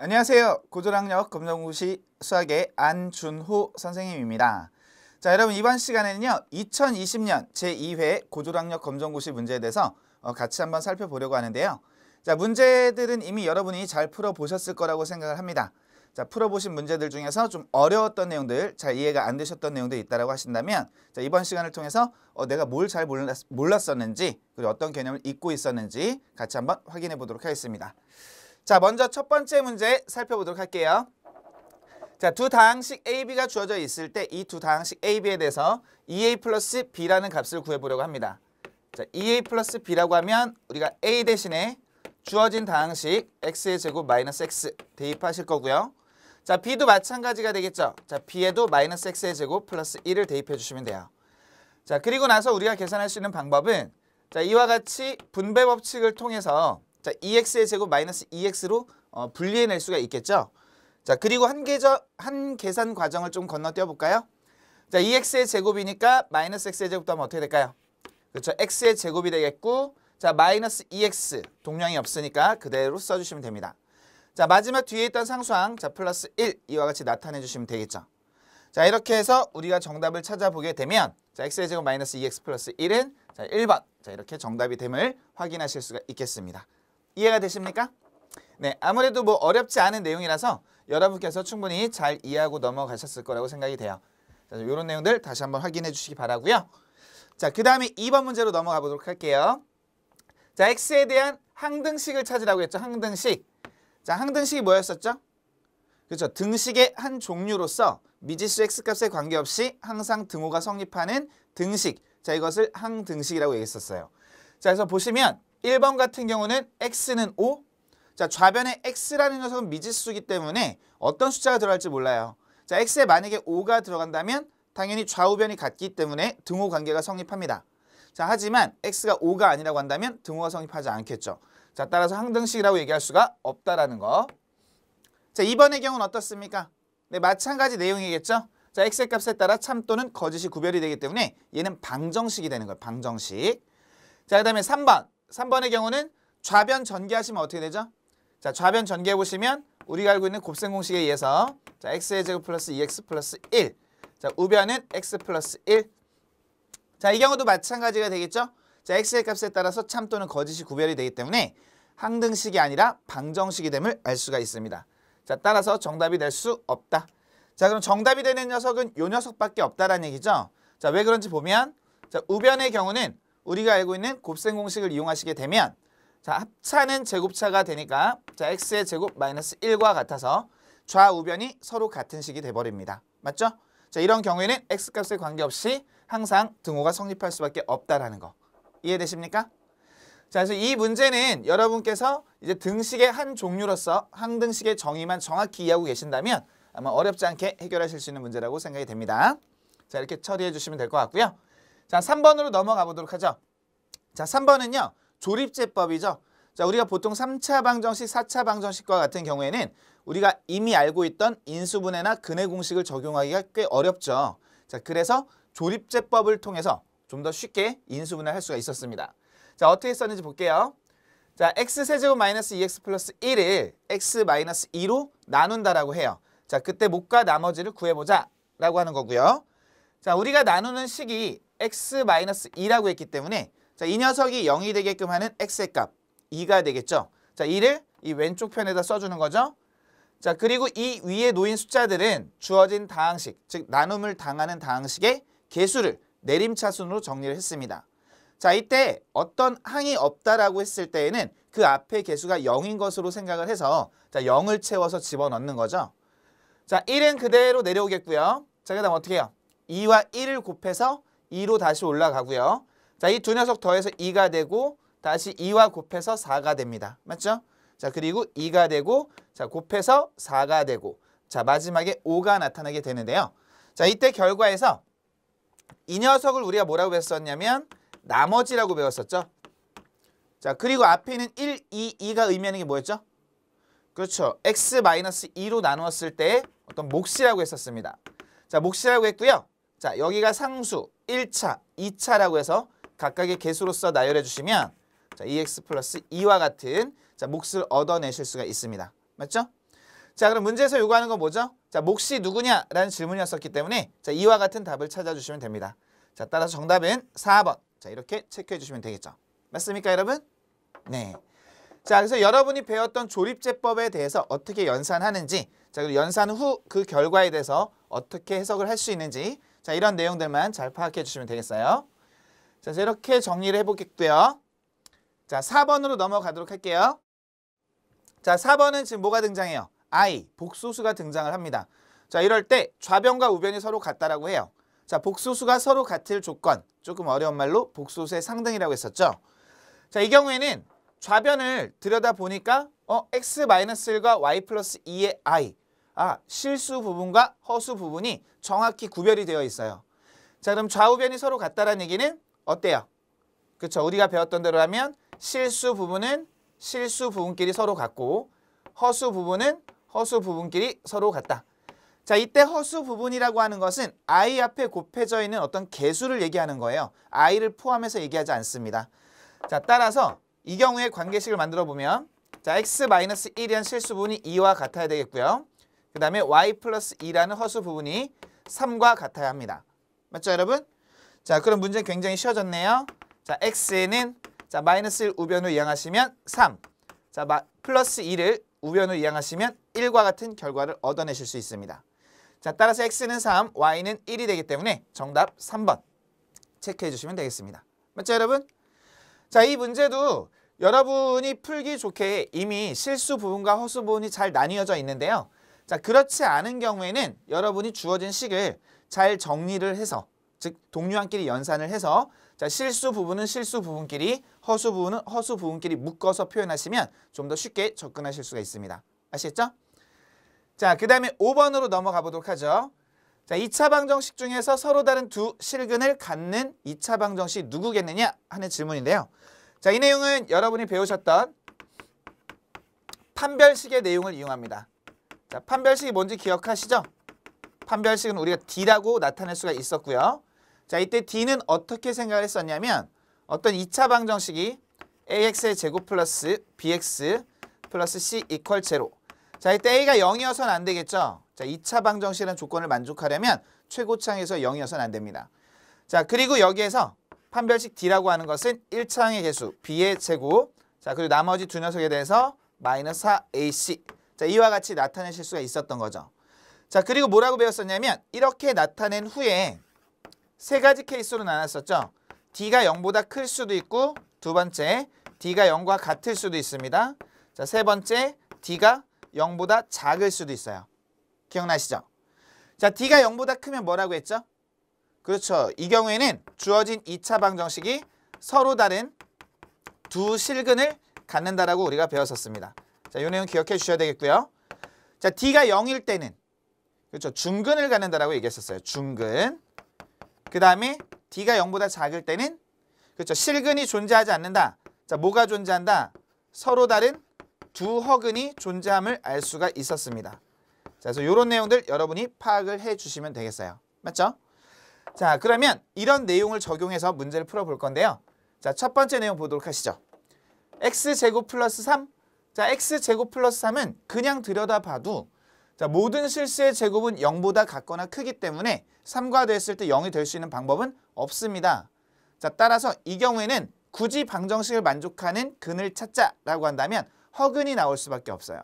안녕하세요. 고졸학력 검정고시 수학의 안준호 선생님입니다. 자, 여러분 이번 시간에는요. 2020년 제2회 고졸학력 검정고시 문제에 대해서 어, 같이 한번 살펴보려고 하는데요. 자, 문제들은 이미 여러분이 잘 풀어보셨을 거라고 생각을 합니다. 자, 풀어보신 문제들 중에서 좀 어려웠던 내용들, 잘 이해가 안 되셨던 내용들이 있다고 하신다면 자, 이번 시간을 통해서 어, 내가 뭘잘 몰랐, 몰랐었는지 그리고 어떤 개념을 잊고 있었는지 같이 한번 확인해 보도록 하겠습니다. 자, 먼저 첫 번째 문제 살펴보도록 할게요. 자, 두 다항식 AB가 주어져 있을 때 이 두 다항식 AB에 대해서 EA 플러스 B라는 값을 구해보려고 합니다. 자, EA 플러스 B라고 하면 우리가 A 대신에 주어진 다항식 X의 제곱 마이너스 X 대입하실 거고요. 자, B도 마찬가지가 되겠죠. 자, B에도 마이너스 X의 제곱 플러스 1을 대입해 주시면 돼요. 자, 그리고 나서 우리가 계산할 수 있는 방법은 자, 이와 같이 분배 법칙을 통해서 자, EX의 제곱 마이너스 EX로 어, 분리해낼 수가 있겠죠. 자, 그리고 한, 계저, 한 계산 과정을 좀 건너뛰어 볼까요? 자, EX의 제곱이니까 마이너스 X의 제곱도 하면 어떻게 될까요? 그렇죠. X의 제곱이 되겠고 자, 마이너스 EX 동량이 없으니까 그대로 써주시면 됩니다. 자, 마지막 뒤에 있던 상수항 자, 플러스 1 이와 같이 나타내주시면 되겠죠. 자, 이렇게 해서 우리가 정답을 찾아보게 되면 자, X의 제곱 마이너스 EX 플러스 1은 자, 1번 자, 이렇게 정답이 됨을 확인하실 수가 있겠습니다. 이해가 되십니까? 네, 아무래도 뭐 어렵지 않은 내용이라서 여러분께서 충분히 잘 이해하고 넘어가셨을 거라고 생각이 돼요. 자, 이런 내용들 다시 한번 확인해 주시기 바라고요. 자, 그 다음에 2번 문제로 넘어가 보도록 할게요. 자, x에 대한 항등식을 찾으라고 했죠. 항등식. 자, 항등식이 뭐였었죠? 그렇죠. 등식의 한 종류로서 미지수 x값에 관계없이 항상 등호가 성립하는 등식. 자, 이것을 항등식이라고 얘기했었어요. 자, 그래서 보시면 1번 같은 경우는 x는 5. 자, 좌변에 x라는 녀석은 미지수기 때문에 어떤 숫자가 들어갈지 몰라요. 자, x에 만약에 5가 들어간다면 당연히 좌우변이 같기 때문에 등호 관계가 성립합니다. 자, 하지만 x가 5가 아니라고 한다면 등호가 성립하지 않겠죠. 자, 따라서 항등식이라고 얘기할 수가 없다라는 거. 자, 2번의 경우는 어떻습니까? 네, 마찬가지 내용이겠죠? 자, x의 값에 따라 참 또는 거짓이 구별이 되기 때문에 얘는 방정식이 되는 거예요. 방정식. 자, 그 다음에 3번. 3번의 경우는 좌변 전개하시면 어떻게 되죠? 자, 좌변 전개해 보시면 우리가 알고 있는 곱셈 공식에 의해서 자, x의 제곱 플러스 2x e 플러스 1. 자, 우변은 x 플러스 1. 자, 이 경우도 마찬가지가 되겠죠? 자, x의 값에 따라서 참 또는 거짓이 구별이 되기 때문에 항등식이 아니라 방정식이 됨을 알 수가 있습니다. 자, 따라서 정답이 될 수 없다. 자, 그럼 정답이 되는 녀석은 요 녀석밖에 없다라는 얘기죠? 자, 왜 그런지 보면 자, 우변의 경우는 우리가 알고 있는 곱셈 공식을 이용하시게 되면 자 합차는 제곱차가 되니까 자 x의 제곱 마이너스 1과 같아서 좌우변이 서로 같은 식이 돼버립니다. 맞죠? 자 이런 경우에는 x값에 관계없이 항상 등호가 성립할 수밖에 없다라는 거 이해되십니까? 자 그래서 이 문제는 여러분께서 이제 등식의 한 종류로서 항등식의 정의만 정확히 이해하고 계신다면 아마 어렵지 않게 해결하실 수 있는 문제라고 생각이 됩니다. 자 이렇게 처리해 주시면 될 것 같고요. 자, 3번으로 넘어가 보도록 하죠. 자, 3번은요. 조립제법이죠. 자, 우리가 보통 3차 방정식, 4차 방정식과 같은 경우에는 우리가 이미 알고 있던 인수분해나 근해 공식을 적용하기가 꽤 어렵죠. 자, 그래서 조립제법을 통해서 좀 더 쉽게 인수분해 할 수가 있었습니다. 자, 어떻게 썼는지 볼게요. 자, x세제곱 마이너스 2x 플러스 1을 x 마이너스 2로 나눈다라고 해요. 자, 그때 목과 나머지를 구해보자 라고 하는 거고요. 자, 우리가 나누는 식이 x-2라고 했기 때문에 자, 이 녀석이 0이 되게끔 하는 x의 값 2가 되겠죠. 자, 2를 이 왼쪽 편에다 써주는 거죠. 자, 그리고 이 위에 놓인 숫자들은 주어진 다항식, 즉 나눔을 당하는 다항식의 개수를 내림차순으로 정리를 했습니다. 자, 이때 어떤 항이 없다라고 했을 때에는 그 앞에 개수가 0인 것으로 생각을 해서 자, 0을 채워서 집어넣는 거죠. 자, 1은 그대로 내려오겠고요. 자, 그 다음 어떻게 해요? 2와 1을 곱해서 2로 다시 올라가고요. 자, 이 두 녀석 더해서 2가 되고 다시 2와 곱해서 4가 됩니다. 맞죠? 자, 그리고 2가 되고 자, 곱해서 4가 되고 자, 마지막에 5가 나타나게 되는데요. 자, 이때 결과에서 이 녀석을 우리가 뭐라고 했었냐면 나머지라고 배웠었죠. 자, 그리고 앞에 있는 1, 2, 2가 의미하는 게 뭐였죠? 그렇죠. x-2로 나누었을 때 어떤 몫이라고 했었습니다. 자, 몫이라고 했고요. 자 여기가 상수 1차, 2차라고 해서 각각의 개수로서 나열해 주시면 자, EX 플러스 2와 같은 자, 몫을 얻어내실 수가 있습니다. 맞죠? 자 그럼 문제에서 요구하는 건 뭐죠? 자 몫이 누구냐라는 질문이었었기 때문에 자 이와 같은 답을 찾아주시면 됩니다. 자 따라서 정답은 4번. 자 이렇게 체크해 주시면 되겠죠. 맞습니까 여러분? 네. 자 그래서 여러분이 배웠던 조립제법에 대해서 어떻게 연산하는지 자 그리고 연산 후 그 결과에 대해서 어떻게 해석을 할 수 있는지 자, 이런 내용들만 잘 파악해 주시면 되겠어요. 자, 이렇게 정리를 해보겠고요. 자, 4번으로 넘어가도록 할게요. 자, 4번은 지금 뭐가 등장해요? I, 복소수가 등장을 합니다. 자, 이럴 때 좌변과 우변이 서로 같다라고 해요. 자, 복소수가 서로 같을 조건, 조금 어려운 말로 복소수의 상등이라고 했었죠. 자, 이 경우에는 좌변을 들여다보니까 어, x-1과 y 플러스 2의 i 아 실수 부분과 허수 부분이 정확히 구별이 되어 있어요. 자 그럼 좌우변이 서로 같다라는 얘기는 어때요? 그렇죠. 우리가 배웠던 대로 하면 실수 부분은 실수 부분끼리 서로 같고 허수 부분은 허수 부분끼리 서로 같다. 자 이때 허수 부분이라고 하는 것은 i 앞에 곱해져 있는 어떤 개수를 얘기하는 거예요. i를 포함해서 얘기하지 않습니다. 자 따라서 이 경우에 관계식을 만들어 보면 자 x-1이란 실수분이 2와 같아야 되겠고요. 그 다음에 y 플러스 2라는 허수 부분이 3과 같아야 합니다. 맞죠 여러분? 자 그럼 문제 굉장히 쉬워졌네요. 자 x는 자 마이너스 1 우변으로 이항하시면 3. 자 마, 플러스 2를 우변으로 이항하시면 1과 같은 결과를 얻어내실 수 있습니다. 자 따라서 x는 3, y는 1이 되기 때문에 정답 3번 체크해 주시면 되겠습니다. 맞죠 여러분? 자이 문제도 여러분이 풀기 좋게 이미 실수 부분과 허수 부분이 잘 나뉘어져 있는데요. 자 그렇지 않은 경우에는 여러분이 주어진 식을 잘 정리를 해서 즉동료한끼리 연산을 해서 자 실수 부분은 실수 부분끼리 허수 부분은 허수 부분끼리 묶어서 표현하시면 좀 더 쉽게 접근하실 수가 있습니다. 아시겠죠? 자, 그 다음에 5번으로 넘어가 보도록 하죠. 자, 2차 방정식 중에서 서로 다른 두 실근을 갖는 2차 방정식 누구겠느냐 하는 질문인데요. 자, 이 내용은 여러분이 배우셨던 판별식의 내용을 이용합니다. 자, 판별식이 뭔지 기억하시죠? 판별식은 우리가 D라고 나타낼 수가 있었고요. 자, 이때 D는 어떻게 생각을 했었냐면 어떤 2차 방정식이 AX의 제곱 플러스 BX 플러스 C 이퀄 제로. 자, 이때 A가 0이어서는 안 되겠죠? 자, 2차 방정식이라는 조건을 만족하려면 최고창에서 0이어서는 안 됩니다. 자, 그리고 여기에서 판별식 D라고 하는 것은 1차항의 개수 B의 제곱. 자, 그리고 나머지 두 녀석에 대해서 마이너스 4AC. 자, 이와 같이 나타내실 수가 있었던 거죠. 자, 그리고 뭐라고 배웠었냐면 이렇게 나타낸 후에 세 가지 케이스로 나눴었죠. D가 0보다 클 수도 있고 두 번째 D가 0과 같을 수도 있습니다. 자, 세 번째 D가 0보다 작을 수도 있어요. 기억나시죠? 자, D가 0보다 크면 뭐라고 했죠? 그렇죠. 이 경우에는 주어진 2차 방정식이 서로 다른 두 실근을 갖는다라고 우리가 배웠었습니다. 자, 요 내용 기억해 주셔야 되겠고요. 자, D가 0일 때는 그렇죠. 중근을 갖는다라고 얘기했었어요. 중근. 그 다음에 D가 0보다 작을 때는 그렇죠. 실근이 존재하지 않는다. 자, 뭐가 존재한다? 서로 다른 두 허근이 존재함을 알 수가 있었습니다. 자, 그래서 이런 내용들 여러분이 파악을 해주시면 되겠어요. 맞죠? 자, 그러면 이런 내용을 적용해서 문제를 풀어볼 건데요. 자, 첫 번째 내용 보도록 하시죠. x제곱 플러스 3 자, x제곱 플러스 3은 그냥 들여다봐도 자, 모든 실수의 제곱은 0보다 같거나 크기 때문에 3과 됐을 때 0이 될 수 있는 방법은 없습니다. 자, 따라서 이 경우에는 굳이 방정식을 만족하는 근을 찾자라고 한다면 허근이 나올 수밖에 없어요.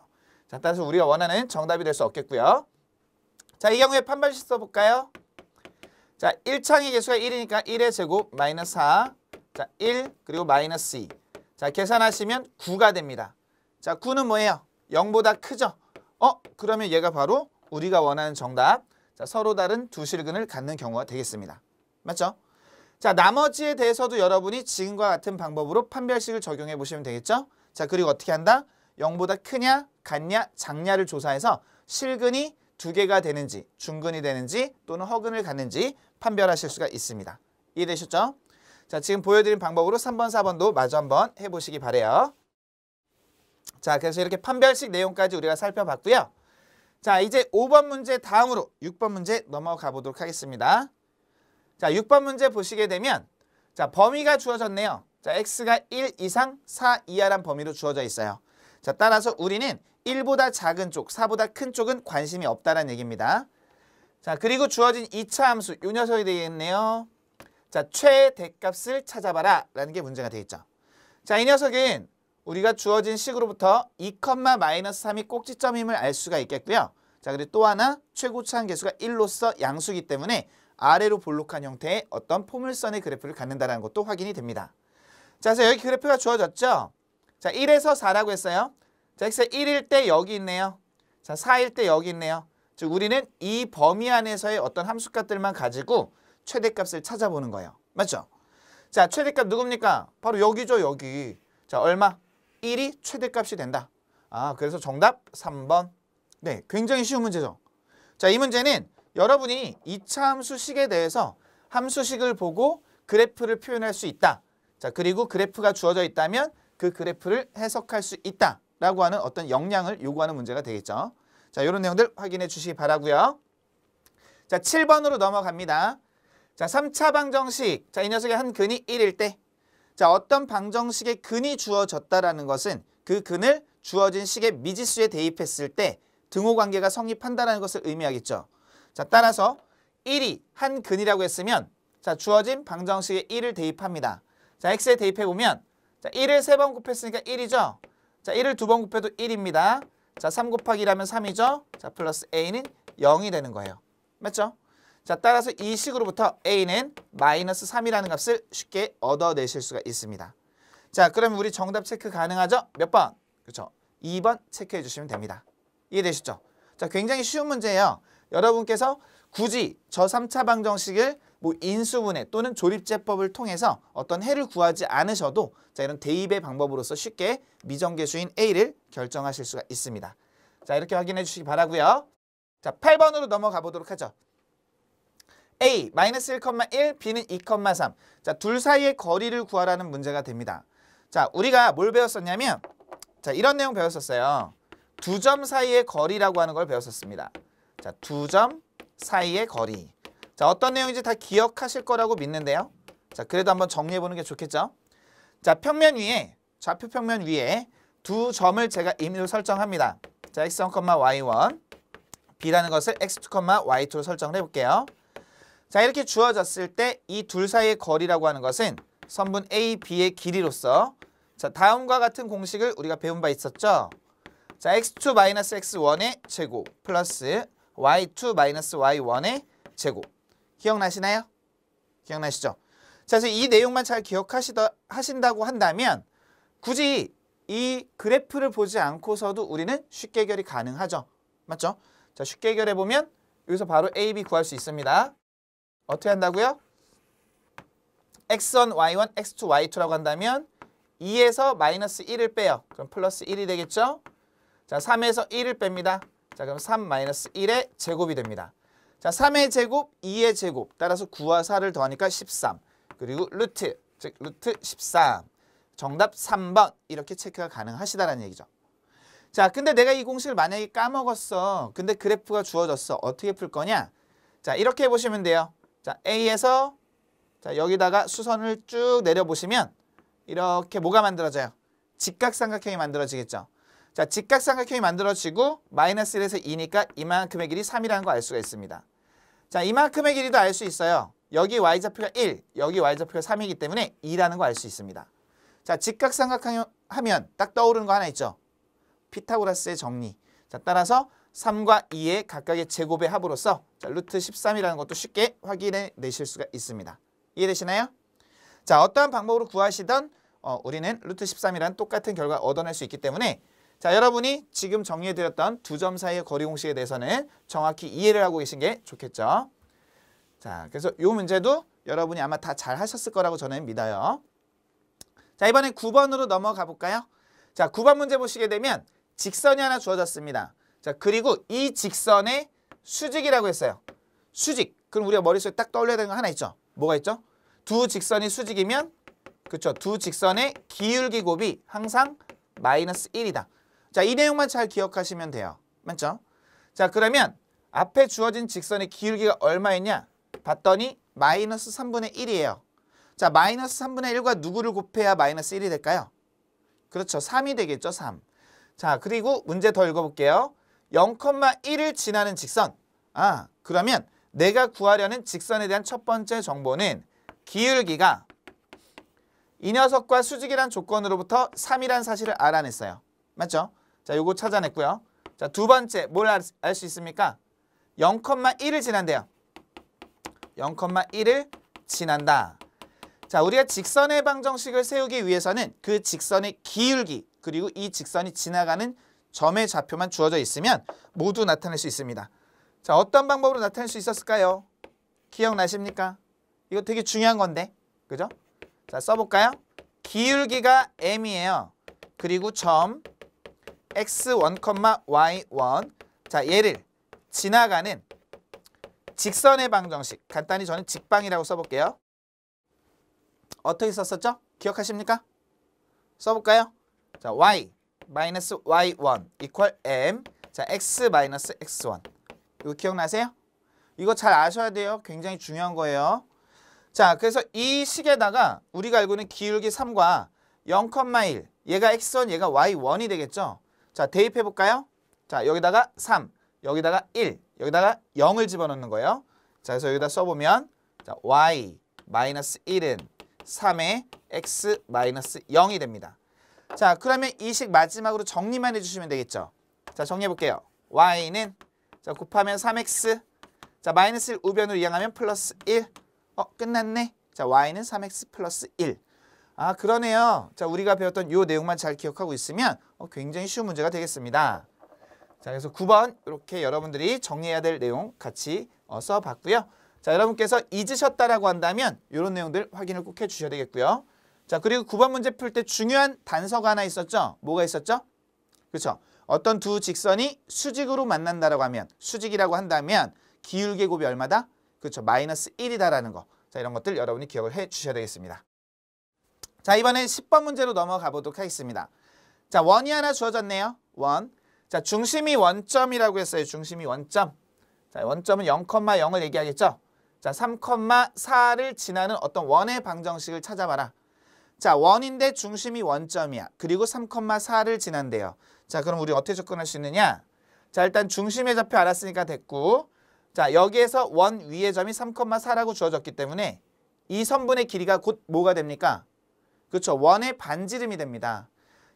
자, 따라서 우리가 원하는 정답이 될 수 없겠고요. 자, 이 경우에 판별식 써볼까요? 자, 1창의 개수가 1이니까 1의 제곱 마이너스 4, 자, 1 그리고 마이너스 2. 자, 계산하시면 9가 됩니다. 자 9는 뭐예요? 0보다 크죠? 어? 그러면 얘가 바로 우리가 원하는 정답 자, 서로 다른 두 실근을 갖는 경우가 되겠습니다. 맞죠? 자 나머지에 대해서도 여러분이 지금과 같은 방법으로 판별식을 적용해 보시면 되겠죠? 자 그리고 어떻게 한다? 0보다 크냐, 같냐, 작냐를 조사해서 실근이 두 개가 되는지, 중근이 되는지 또는 허근을 갖는지 판별하실 수가 있습니다. 이해되셨죠? 자 지금 보여드린 방법으로 3번, 4번도 마저 한번 해보시기 바래요. 자, 그래서 이렇게 판별식 내용까지 우리가 살펴봤고요. 자, 이제 5번 문제 다음으로 6번 문제 넘어가 보도록 하겠습니다. 자, 6번 문제 보시게 되면 자, 범위가 주어졌네요. 자, x가 1 이상 4 이하란 범위로 주어져 있어요. 자, 따라서 우리는 1보다 작은 쪽, 4보다 큰 쪽은 관심이 없다는 얘기입니다. 자, 그리고 주어진 2차 함수, 요 녀석이 되겠네요. 자, 최대값을 찾아봐라 라는 게 문제가 되겠죠. 자, 이 녀석은 우리가 주어진 식으로부터 2, 마이너스 3이 꼭지점임을 알 수가 있겠고요. 자, 그리고 또 하나 최고차항 계수가 1로서 양수이기 때문에 아래로 볼록한 형태의 어떤 포물선의 그래프를 갖는다는 것도 확인이 됩니다. 자, 그래서 여기 그래프가 주어졌죠? 자, 1에서 4라고 했어요. 자, x가 1일 때 여기 있네요. 자, 4일 때 여기 있네요. 즉 우리는 이 범위 안에서의 어떤 함수값들만 가지고 최대값을 찾아보는 거예요. 맞죠? 자, 최대값 누굽니까? 바로 여기죠, 여기. 자, 얼마? 1이 최대값이 된다. 아, 그래서 정답 3번. 네, 굉장히 쉬운 문제죠. 자, 이 문제는 여러분이 2차 함수식에 대해서 함수식을 보고 그래프를 표현할 수 있다. 자, 그리고 그래프가 주어져 있다면 그 그래프를 해석할 수 있다. 라고 하는 어떤 역량을 요구하는 문제가 되겠죠. 자, 이런 내용들 확인해 주시기 바라고요. 자, 7번으로 넘어갑니다. 자, 3차 방정식. 자, 이 녀석의 한 근이 1일 때 자, 어떤 방정식의 근이 주어졌다라는 것은 그 근을 주어진 식의 미지수에 대입했을 때 등호관계가 성립한다는 것을 의미하겠죠. 자, 따라서 1이 한 근이라고 했으면 자, 주어진 방정식에 1을 대입합니다. 자, x에 대입해보면 자, 1을 3번 곱했으니까 1이죠. 자, 1을 2번 곱해도 1입니다. 자, 3 곱하기 1하면 3이죠. 자, 플러스 a는 0이 되는 거예요. 맞죠? 자, 따라서 이 식으로부터 a는 마이너스 3이라는 값을 쉽게 얻어내실 수가 있습니다. 자, 그러면 우리 정답 체크 가능하죠? 몇 번? 그렇죠. 2번 체크해 주시면 됩니다. 이해되시죠? 자, 굉장히 쉬운 문제예요. 여러분께서 굳이 저 3차 방정식을 뭐 인수분해 또는 조립제법을 통해서 어떤 해를 구하지 않으셔도 자 이런 대입의 방법으로서 쉽게 미정계수인 A를 결정하실 수가 있습니다. 자 이렇게 확인해 주시기 바라고요. 자 8번으로 넘어가 보도록 하죠. A 마이너스 1,1 B는 2,3 자, 둘 사이의 거리를 구하라는 문제가 됩니다. 자, 우리가 뭘 배웠었냐면 자, 이런 내용 배웠었어요. 두 점 사이의 거리라고 하는 걸 배웠었습니다. 자, 두 점 사이의 거리. 자, 어떤 내용인지 다 기억하실 거라고 믿는데요. 자, 그래도 한번 정리해 보는 게 좋겠죠? 자, 평면 위에 좌표 평면 위에 두 점을 제가 임의로 설정합니다. 자, x1, y1 b라는 것을 x2, y2로 설정을 해 볼게요. 자 이렇게 주어졌을 때 이 둘 사이의 거리라고 하는 것은 선분 A, B의 길이로서 자 다음과 같은 공식을 우리가 배운 바 있었죠. 자 x2 x1의 제곱 플러스 y2 y1의 제곱 기억나시나요? 기억나시죠? 자 그래서 이 내용만 잘 기억하시다 하신다고 한다면 굳이 이 그래프를 보지 않고서도 우리는 쉽게 해 결이 가능하죠. 맞죠? 자 쉽게 해 결해 보면 여기서 바로 A, B 구할 수 있습니다. 어떻게 한다고요? x1, y1, x2, y2라고 한다면 2에서 마이너스 1을 빼요. 그럼 플러스 1이 되겠죠? 자, 3에서 1을 뺍니다. 자, 그럼 3 마이너스 1의 제곱이 됩니다. 자, 3의 제곱, 2의 제곱. 따라서 9와 4를 더하니까 13. 그리고 루트, 즉 루트 13. 정답 3번. 이렇게 체크가 가능하시다라는 얘기죠. 자, 근데 내가 이 공식을 만약에 까먹었어. 근데 그래프가 주어졌어. 어떻게 풀 거냐? 자, 이렇게 보시면 돼요. 자, A에서 자, 여기다가 수선을 쭉 내려보시면 이렇게 뭐가 만들어져요? 직각삼각형이 만들어지겠죠. 자, 직각삼각형이 만들어지고 마이너스 1에서 2니까 이만큼의 길이 3이라는 거 알 수가 있습니다. 자, 이만큼의 길이도 알 수 있어요. 여기 y좌표가 1, 여기 y좌표가 3이기 때문에 2라는 거 알 수 있습니다. 자, 직각삼각형 하면 딱 떠오르는 거 하나 있죠. 피타고라스의 정리. 자, 따라서 3과 2의 각각의 제곱의 합으로써 자, 루트 13이라는 것도 쉽게 확인해 내실 수가 있습니다. 이해되시나요? 자, 어떠한 방법으로 구하시던 어, 우리는 루트 13이란 똑같은 결과 얻어낼 수 있기 때문에 자, 여러분이 지금 정리해드렸던 두 점 사이의 거리 공식에 대해서는 정확히 이해를 하고 계신 게 좋겠죠. 자, 그래서 이 문제도 여러분이 아마 다 잘 하셨을 거라고 저는 믿어요. 자, 이번엔 9번으로 넘어가 볼까요? 자, 9번 문제 보시게 되면 직선이 하나 주어졌습니다. 자, 그리고 이 직선의 수직이라고 했어요. 수직. 그럼 우리가 머릿속에 딱 떠올려야 되는 거 하나 있죠. 뭐가 있죠? 두 직선이 수직이면 그렇죠. 두 직선의 기울기 곱이 항상 마이너스 1이다. 자, 이 내용만 잘 기억하시면 돼요. 맞죠? 자, 그러면 앞에 주어진 직선의 기울기가 얼마였냐? 봤더니 마이너스 3분의 1이에요. 자, 마이너스 3분의 1과 누구를 곱해야 마이너스 1이 될까요? 그렇죠. 3이 되겠죠, 3. 자, 그리고 문제 더 읽어볼게요. 0,1을 지나는 직선. 아, 그러면 내가 구하려는 직선에 대한 첫 번째 정보는 기울기가 이 녀석과 수직이란 조건으로부터 3이란 사실을 알아냈어요. 맞죠? 자, 요거 찾아냈고요. 자, 두 번째 뭘 알수 알 있습니까? 0,1을 지난대요. 0,1을 지난다. 자, 우리가 직선의 방정식을 세우기 위해서는 그 직선의 기울기 그리고 이 직선이 지나가는 점의 좌표만 주어져 있으면 모두 나타낼 수 있습니다. 자, 어떤 방법으로 나타낼 수 있었을까요? 기억나십니까? 이거 되게 중요한 건데. 그죠? 자, 써볼까요? 기울기가 m이에요. 그리고 점 x1, y1 자, 얘를 지나가는 직선의 방정식 간단히 저는 직방이라고 써볼게요. 어떻게 썼었죠? 기억하십니까? 써볼까요? 자, y 마이너스 y1 이퀄 m 자 x 마이너스 x1 이거 기억나세요? 이거 잘 아셔야 돼요. 굉장히 중요한 거예요. 자 그래서 이 식에다가 우리가 알고 있는 기울기 3과 0,1 얘가 x1 얘가 y1이 되겠죠. 자 대입해 볼까요? 자 여기다가 3 여기다가 1 여기다가 0을 집어넣는 거예요. 자 그래서 여기다 써보면 자, y 마이너스 1은 3의 x 마이너스 0이 됩니다. 자, 그러면 이 식 마지막으로 정리만 해주시면 되겠죠. 자, 정리해볼게요. y는 자 곱하면 3x 자 마이너스 1 우변으로 이항하면 플러스 1 어? 끝났네. 자 y는 3x 플러스 1 아, 그러네요. 자, 우리가 배웠던 요 내용만 잘 기억하고 있으면 어, 굉장히 쉬운 문제가 되겠습니다. 자, 그래서 9번 이렇게 여러분들이 정리해야 될 내용 같이 어, 써봤고요. 자, 여러분께서 잊으셨다라고 한다면 이런 내용들 확인을 꼭 해주셔야 되겠고요. 자 그리고 9번 문제 풀 때 중요한 단서가 하나 있었죠. 뭐가 있었죠? 그렇죠. 어떤 두 직선이 수직으로 만난다라고 하면 수직이라고 한다면 기울기 곱열마다 그렇죠. 마이너스 1이다라는 거. 자 이런 것들 여러분이 기억을 해 주셔야 되겠습니다. 자 이번엔 10번 문제로 넘어가 보도록 하겠습니다. 자 원이 하나 주어졌네요. 원. 자 중심이 원점이라고 했어요. 중심이 원점. 자 원점은 0,0을 얘기하겠죠. 자 3,4를 지나는 어떤 원의 방정식을 찾아봐라. 자, 원인데 중심이 원점이야. 그리고 3,4를 지난대요. 자, 그럼 우리 어떻게 접근할 수 있느냐? 자, 일단 중심의 좌표 알았으니까 됐고 자, 여기에서 원 위의 점이 3,4라고 주어졌기 때문에 이 선분의 길이가 곧 뭐가 됩니까? 그렇죠. 원의 반지름이 됩니다.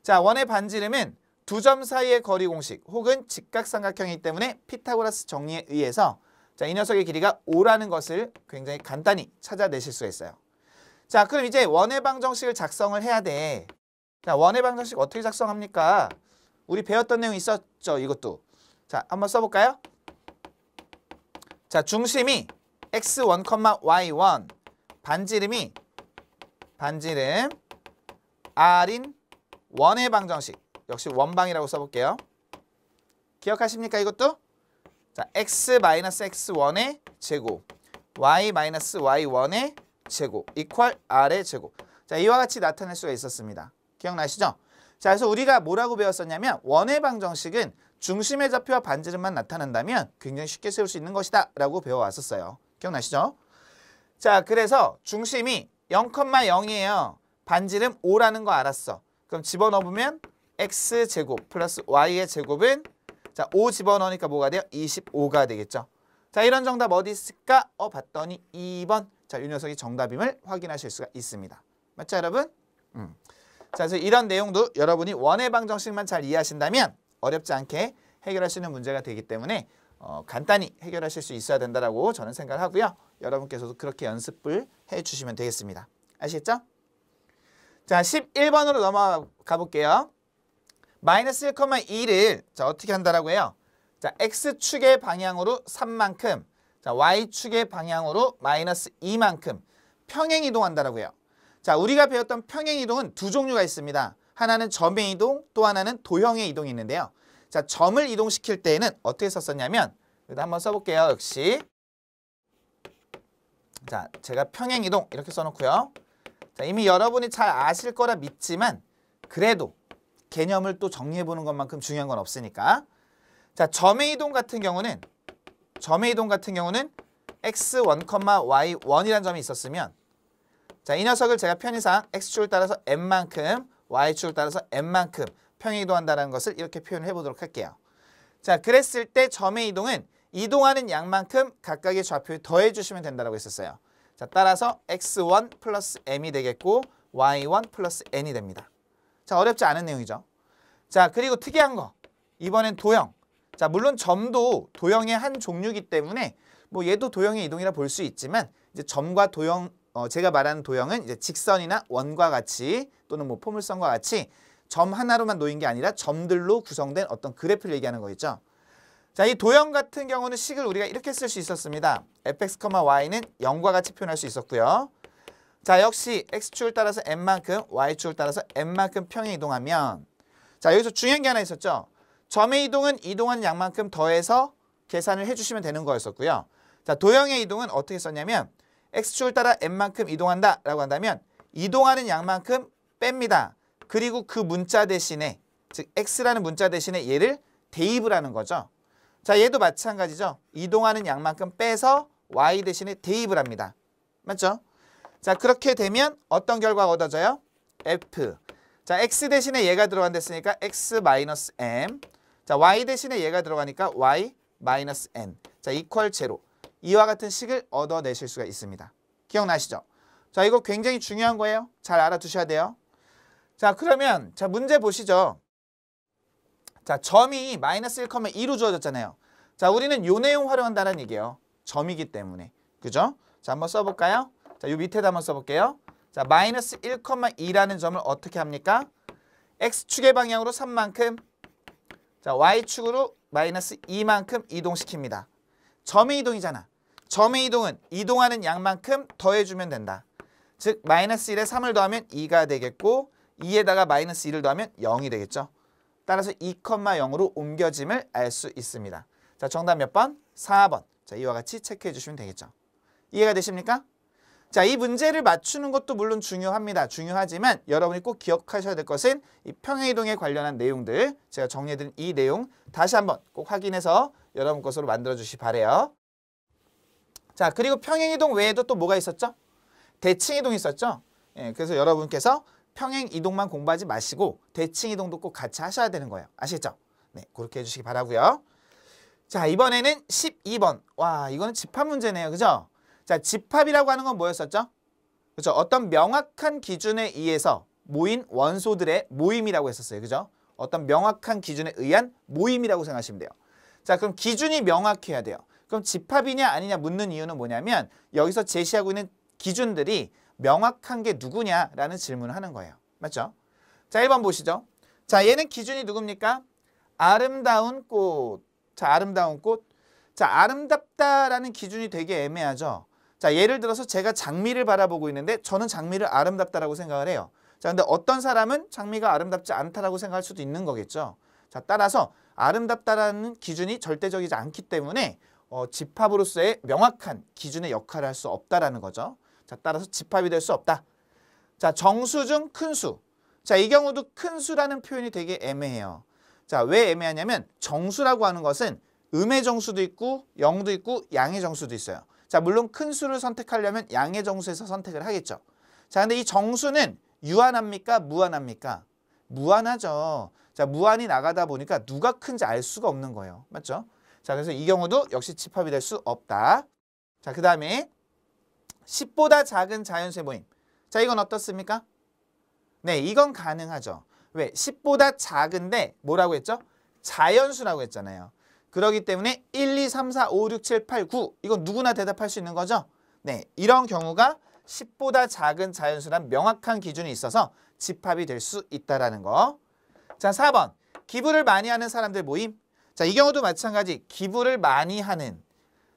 자, 원의 반지름은 두 점 사이의 거리 공식 혹은 직각삼각형이기 때문에 피타고라스 정리에 의해서 자, 이 녀석의 길이가 5라는 것을 굉장히 간단히 찾아내실 수가 있어요. 자, 그럼 이제 원의방정식을 작성을 해야 돼. 자, 원의방정식 어떻게 작성합니까? 우리 배웠던 내용 있었죠, 이것도. 자, 한번 써볼까요? 자, 중심이 x1, y1 반지름이 반지름 r인 원의 방정식 역시 원방이라고 써볼게요. 기억하십니까 이것도? 자, x-x1의 제곱 y-y1의 제곱 이퀄 R의 제곱 자 이와 같이 나타낼 수가 있었습니다. 기억나시죠? 자 그래서 우리가 뭐라고 배웠었냐면 원의 방정식은 중심의 좌표와 반지름만 나타난다면 굉장히 쉽게 세울 수 있는 것이다 라고 배워왔었어요. 기억나시죠? 자 그래서 중심이 0,0이에요. 반지름 5라는 거 알았어. 그럼 집어넣으면 x제곱 플러스 y의 제곱은 자, 5 집어넣으니까 뭐가 돼요? 25가 되겠죠. 자, 이런 정답 어디 있을까? 어, 봤더니 2번 자, 이 녀석이 정답임을 확인하실 수가 있습니다. 맞죠, 여러분? 음. 자, 그래서 이런 내용도 여러분이 원의 방정식만 잘 이해하신다면 어렵지 않게 해결할 수 있는 문제가 되기 때문에 어, 간단히 해결하실 수 있어야 된다고 저는 생각을 하고요. 여러분께서도 그렇게 연습을 해주시면 되겠습니다. 아시겠죠? 자, 11번으로 넘어가 볼게요. 마이너스 1,2를 자, 어떻게 한다라고 해요? 자, x축의 방향으로 3만큼 자, y축의 방향으로 마이너스 2만큼 평행 이동한다라고 해요. 자, 우리가 배웠던 평행 이동은 두 종류가 있습니다. 하나는 점의 이동, 또 하나는 도형의 이동이 있는데요. 자, 점을 이동시킬 때에는 어떻게 썼었냐면 여기다 한번 써볼게요. 역시 자, 제가 평행 이동 이렇게 써놓고요. 자, 이미 여러분이 잘 아실 거라 믿지만 그래도 개념을 또 정리해보는 것만큼 중요한 건 없으니까 자, 점의 이동 같은 경우는 점의 이동 같은 경우는 x1, y1이라는 점이 있었으면 자, 이 녀석을 제가 편의상 x축을 따라서 n만큼, y축을 따라서 n만큼 평행 이동한다는 것을 이렇게 표현해 보도록 할게요. 자, 그랬을 때 점의 이동은 이동하는 양만큼 각각의 좌표에 더해 주시면 된다고 했었어요. 자, 따라서 x1 플러스 m이 되겠고 y1 플러스 n이 됩니다. 자, 어렵지 않은 내용이죠. 자, 그리고 특이한 거. 이번엔 도형. 자 물론 점도 도형의 한 종류이기 때문에 뭐 얘도 도형의 이동이라 볼 수 있지만 이제 점과 도형 어, 제가 말하는 도형은 이제 직선이나 원과 같이 또는 뭐 포물선과 같이 점 하나로만 놓인 게 아니라 점들로 구성된 어떤 그래프를 얘기하는 거겠죠. 자, 이 도형 같은 경우는 식을 우리가 이렇게 쓸 수 있었습니다. fx, y는 0과 같이 표현할 수 있었고요. 자, 역시 x축을 따라서 m 만큼 y축을 따라서 m 만큼 평행 이동하면 자, 여기서 중요한 게 하나 있었죠. 점의 이동은 이동한 양만큼 더해서 계산을 해주시면 되는 거였었고요. 자, 도형의 이동은 어떻게 썼냐면 x축을 따라 n만큼 이동한다 라고 한다면 이동하는 양만큼 뺍니다. 그리고 그 문자 대신에 즉 x라는 문자 대신에 얘를 대입을 하는 거죠. 자 얘도 마찬가지죠. 이동하는 양만큼 빼서 y 대신에 대입을 합니다. 맞죠? 자 그렇게 되면 어떤 결과가 얻어져요? f 자 x 대신에 얘가 들어간댔으니까 x 마이너스 m 자, y 대신에 얘가 들어가니까 y 마이너스 n. 자, equal 제로. 이와 같은 식을 얻어내실 수가 있습니다. 기억나시죠? 자, 이거 굉장히 중요한 거예요. 잘 알아두셔야 돼요. 자, 그러면 자 문제 보시죠. 자, 점이 마이너스 1,2로 주어졌잖아요. 자, 우리는 요 내용 활용한다는 얘기예요. 점이기 때문에. 그죠? 자, 한번 써볼까요? 자, 요 밑에다 한번 써볼게요. 자, 마이너스 1,2라는 점을 어떻게 합니까? x축의 방향으로 3만큼 자, y축으로 마이너스 2만큼 이동시킵니다. 점의 이동이잖아. 점의 이동은 이동하는 양만큼 더해주면 된다. 즉 마이너스 1에 3을 더하면 2가 되겠고 2에다가 마이너스 1을 더하면 0이 되겠죠. 따라서 2,0으로 옮겨짐을 알 수 있습니다. 자 정답 몇 번? 4번. 자 이와 같이 체크해 주시면 되겠죠. 이해가 되십니까? 자, 이 문제를 맞추는 것도 물론 중요합니다. 중요하지만 여러분이 꼭 기억하셔야 될 것은 이 평행이동에 관련한 내용들 제가 정리해드린 이 내용 다시 한번 꼭 확인해서 여러분 것으로 만들어주시 기 바래요. 자, 그리고 평행이동 외에도 또 뭐가 있었죠? 대칭이동 있었죠? 예, 그래서 여러분께서 평행이동만 공부하지 마시고 대칭이동도 꼭 같이 하셔야 되는 거예요. 아시겠죠? 네, 그렇게 해주시기 바라고요. 자, 이번에는 12번. 와, 이거는 집합 문제네요. 그죠? 자, 집합이라고 하는 건 뭐였었죠? 그렇죠. 어떤 명확한 기준에 의해서 모인 원소들의 모임이라고 했었어요. 그죠? 어떤 명확한 기준에 의한 모임이라고 생각하시면 돼요. 자, 그럼 기준이 명확해야 돼요. 그럼 집합이냐 아니냐 묻는 이유는 뭐냐면 여기서 제시하고 있는 기준들이 명확한 게 누구냐라는 질문을 하는 거예요. 맞죠? 자, 1번 보시죠. 자, 얘는 기준이 누굽니까? 아름다운 꽃. 자, 아름다운 꽃. 자, 아름답다라는 기준이 되게 애매하죠. 자 예를 들어서 제가 장미를 바라보고 있는데 저는 장미를 아름답다라고 생각을 해요. 자 근데 어떤 사람은 장미가 아름답지 않다라고 생각할 수도 있는 거겠죠. 자 따라서 아름답다라는 기준이 절대적이지 않기 때문에 어, 집합으로서의 명확한 기준의 역할을 할 수 없다라는 거죠. 자 따라서 집합이 될 수 없다. 자 정수 중 큰 수. 자 이 경우도 큰 수라는 표현이 되게 애매해요. 자 왜 애매하냐면 정수라고 하는 것은 음의 정수도 있고 영도 있고 양의 정수도 있어요. 자 물론 큰 수를 선택하려면 양의 정수에서 선택을 하겠죠. 자 근데 이 정수는 유한합니까? 무한합니까? 무한하죠. 자 무한이 나가다 보니까 누가 큰지 알 수가 없는 거예요. 맞죠? 자 그래서 이 경우도 역시 집합이 될 수 없다. 자그 다음에 10보다 작은 자연수의 모임. 자 이건 어떻습니까? 네 이건 가능하죠. 왜? 10보다 작은데 뭐라고 했죠? 자연수라고 했잖아요. 그러기 때문에 1, 2, 3, 4, 5, 6, 7, 8, 9 이건 누구나 대답할 수 있는 거죠. 네, 이런 경우가 10보다 작은 자연수란 명확한 기준이 있어서 집합이 될 수 있다라는 거. 자, 4번. 기부를 많이 하는 사람들 모임. 자, 이 경우도 마찬가지. 기부를 많이 하는.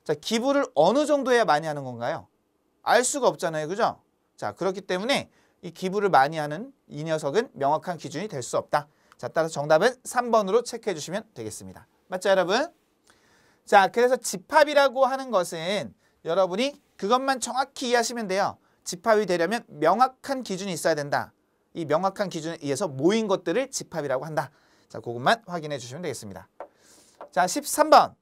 자, 기부를 어느 정도 해야 많이 하는 건가요? 알 수가 없잖아요. 그죠? 자, 그렇기 때문에 이 기부를 많이 하는 이 녀석은 명확한 기준이 될 수 없다. 자, 따라서 정답은 3번으로 체크해 주시면 되겠습니다. 맞죠 여러분? 자 그래서 집합이라고 하는 것은 여러분이 그것만 정확히 이해하시면 돼요. 집합이 되려면 명확한 기준이 있어야 된다. 이 명확한 기준에 의해서 모인 것들을 집합이라고 한다. 자, 그것만 확인해 주시면 되겠습니다. 자, 13번.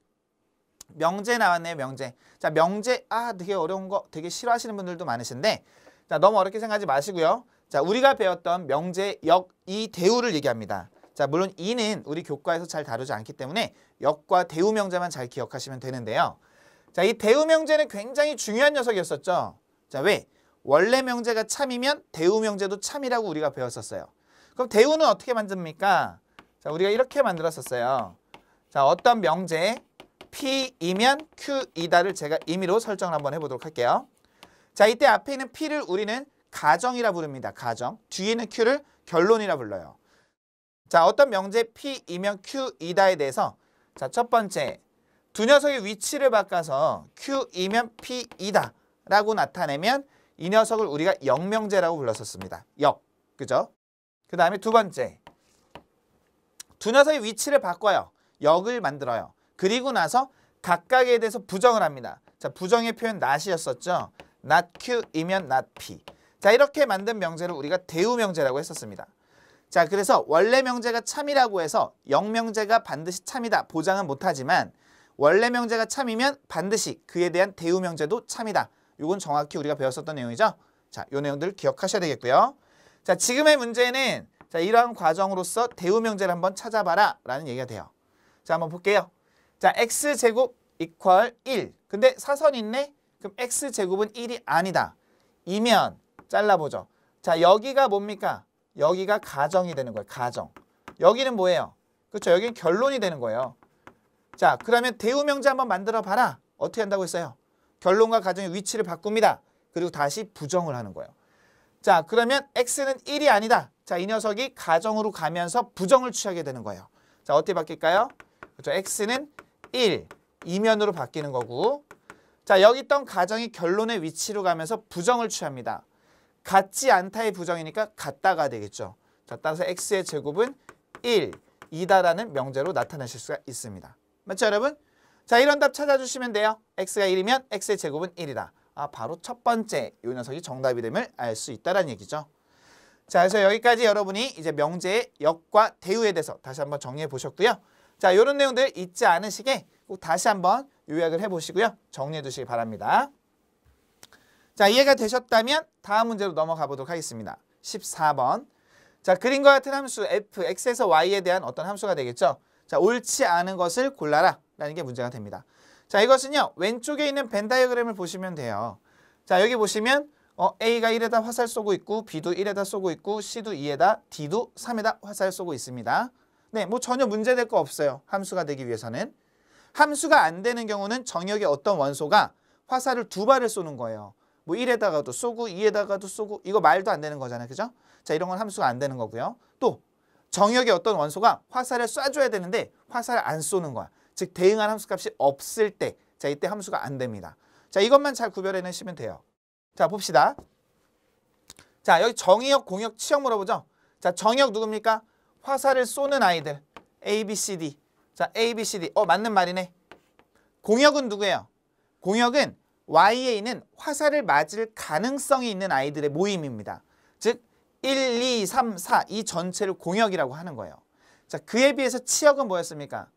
명제 나왔네요, 명제. 자, 명제, 아, 되게 어려운 거 되게 싫어하시는 분들도 많으신데, 자, 너무 어렵게 생각하지 마시고요. 자, 우리가 배웠던 명제, 역, 이 대우를 얘기합니다. 자 물론 이는 우리 교과에서 잘 다루지 않기 때문에 역과 대우명제만 잘 기억하시면 되는데요. 자 이 대우명제는 굉장히 중요한 녀석이었었죠. 자 왜? 원래 명제가 참이면 대우명제도 참이라고 우리가 배웠었어요. 그럼 대우는 어떻게 만듭니까? 자 우리가 이렇게 만들었었어요. 자 어떤 명제 P이면 Q이다를 제가 임의로 설정을 한번 해보도록 할게요. 자 이때 앞에 있는 P를 우리는 가정이라 부릅니다. 가정. 뒤에 있는 Q를 결론이라 불러요. 자, 어떤 명제 P이면 Q이다에 대해서 자, 첫 번째 두 녀석의 위치를 바꿔서 Q이면 P이다 라고 나타내면 이 녀석을 우리가 역명제라고 불렀었습니다. 역, 그죠? 그 다음에 두 번째 두 녀석의 위치를 바꿔요. 역을 만들어요. 그리고 나서 각각에 대해서 부정을 합니다. 자, 부정의 표현 not이었었죠. not Q이면 not P. 자, 이렇게 만든 명제를 우리가 대우명제라고 했었습니다. 자 그래서 원래 명제가 참이라고 해서 영명제가 반드시 참이다 보장은 못하지만 원래 명제가 참이면 반드시 그에 대한 대우 명제도 참이다. 이건 정확히 우리가 배웠었던 내용이죠. 자, 요 내용들 을 기억하셔야 되겠고요. 자, 지금의 문제는 자, 이러한 과정으로서 대우 명제를 한번 찾아봐라 라는 얘기가 돼요. 자, 한번 볼게요. 자, x제곱 이퀄 1. 근데 사선이 있네? 그럼 x제곱은 1이 아니다. 이면 잘라보죠. 자, 여기가 뭡니까? 여기가 가정이 되는 거예요. 가정. 여기는 뭐예요? 그렇죠. 여기는 결론이 되는 거예요. 자, 그러면 대우명제 한번 만들어 봐라. 어떻게 한다고 했어요? 결론과 가정의 위치를 바꿉니다. 그리고 다시 부정을 하는 거예요. 자, 그러면 x는 1이 아니다. 자, 이 녀석이 가정으로 가면서 부정을 취하게 되는 거예요. 자, 어떻게 바뀔까요? 그렇죠. x는 1, 이면으로 바뀌는 거고 자, 여기 있던 가정이 결론의 위치로 가면서 부정을 취합니다. 같지 않다의 부정이니까 같다가 되겠죠. 자, 따라서 x의 제곱은 1, 2다라는 명제로 나타내실 수가 있습니다. 맞죠 여러분? 자 이런 답 찾아주시면 돼요. x가 1이면 x의 제곱은 1이다. 아 바로 첫 번째 요 녀석이 정답이 됨을 알 수 있다는 얘기죠. 자 그래서 여기까지 여러분이 이제 명제의 역과 대우에 대해서 다시 한번 정리해 보셨고요. 자요런 내용들 잊지 않으시게 꼭 다시 한번 요약을 해보시고요. 정리해 두시기 바랍니다. 자, 이해가 되셨다면 다음 문제로 넘어가 보도록 하겠습니다. 14번. 자, 그림과 같은 함수 f, x에서 y에 대한 어떤 함수가 되겠죠. 자, 옳지 않은 것을 골라라 라는 게 문제가 됩니다. 자, 이것은요. 왼쪽에 있는 벤 다이어그램을 보시면 돼요. 자, 여기 보시면 어, A가 1에다 화살 쏘고 있고 B도 1에다 쏘고 있고 C도 2에다 D도 3에다 화살 쏘고 있습니다. 네, 뭐 전혀 문제될 거 없어요. 함수가 되기 위해서는. 함수가 안 되는 경우는 정역의 어떤 원소가 화살을 두 발을 쏘는 거예요. 뭐 1에다가도 쏘고 2에다가도 쏘고 이거 말도 안 되는 거잖아요. 그죠? 자 이런 건 함수가 안 되는 거고요. 또 정역의 어떤 원소가 화살을 쏴줘야 되는데 화살을 안 쏘는 거야. 즉 대응한 함수값이 없을 때자 이때 함수가 안 됩니다. 자 이것만 잘 구별해내시면 돼요. 자 봅시다. 자 여기 정의역, 공역, 치역 물어보죠. 자 정역 누굽니까? 화살을 쏘는 아이들 A, B, C, D 자 A, B, C, D 어 맞는 말이네 공역은 누구예요? 공역은 YA는 화살을 맞을 가능성이 있는 아이들의 모임입니다. 즉 1, 2, 3, 4 이 전체를 공역이라고 하는 거예요. 자 그에 비해서 치역은 뭐였습니까?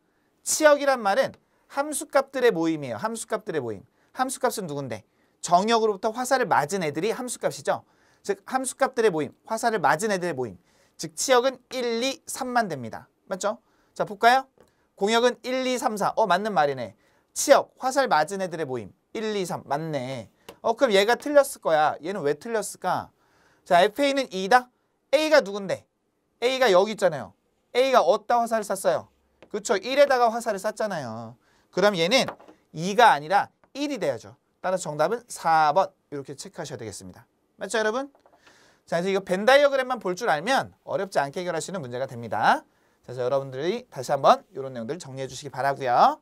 치역이란 말은 함수값들의 모임이에요. 함수값들의 모임. 함수값은 누군데? 정역으로부터 화살을 맞은 애들이 함수값이죠. 즉 함수값들의 모임, 화살을 맞은 애들의 모임. 즉 치역은 1, 2, 3만 됩니다. 맞죠? 자 볼까요? 공역은 1, 2, 3, 4. 어 맞는 말이네. 치역, 화살 맞은 애들의 모임. 1, 2, 3 맞네. 어 그럼 얘가 틀렸을 거야. 얘는 왜 틀렸을까? 자 FA는 2다? A가 누군데? A가 여기 있잖아요. A가 어디다 화살을 쐈어요? 그렇죠 1에다가 화살을 쐈잖아요. 그럼 얘는 2가 아니라 1이 돼야죠. 따라서 정답은 4번 이렇게 체크하셔야 되겠습니다. 맞죠 여러분? 자 이제 이거 벤 다이어그램만 볼 줄 알면 어렵지 않게 해결할 수 있는 문제가 됩니다. 자, 그래서 여러분들이 다시 한번 이런 내용들 을 정리해 주시기 바라고요.